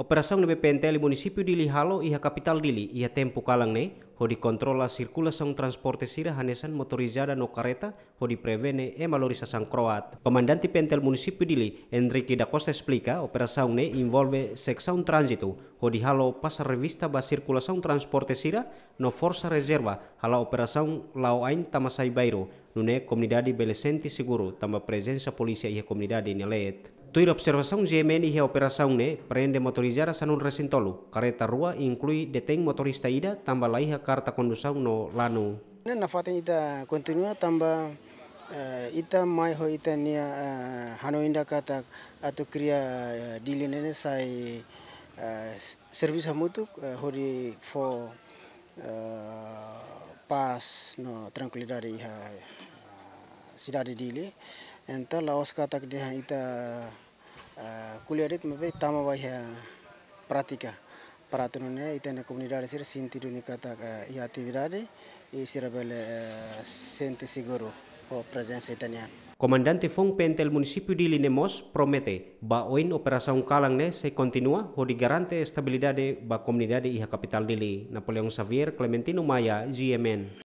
lebih de di munisipi di Lihalo ia kapital dili ia tempo kalangne hodi controla sirkulasang transporte sira hanesan motorizada no ho hodi prevene e kroat. croat. ti pentel munisipi dili Enrique da Costa explica operação ne involve transitu ho hodi halo pasar revista ba circulação transporte sira no forsa reserva hala operação ain Tamasai Bairo nune komunidadi belesenti Seguro tambah presensa polisi ia komunidadi Nelet. Tuir observasaun GMN e operasaun ne prende motorizara sanun resintolu, kareta rua inklui deteng motorista ida tamba laiha karta kondusaun no lanu. Ne nafaten ita kontinua tamba eh, ita mai ho ita nia uh, eh, hano inda kata atu kriya uh, eh, dilinene sai servis service hamutuk uh, hori for pas no tranquilidade iha uh, cidade dili. Entah lá os caras dia ita culiarit eh, me ve tama vaya pratika para tener y tener comunidades sinti sin kata ni cata y actividades y iya ser vele eh, sente seguro o oh, presencia italiana. Comandante Fong Pentel municipio di Linemos promete ba oin operasaun kalang ne se continua ho di garante stabilidade ba comunidade iha kapital dili Napoleon Xavier Clementino Maya GMN.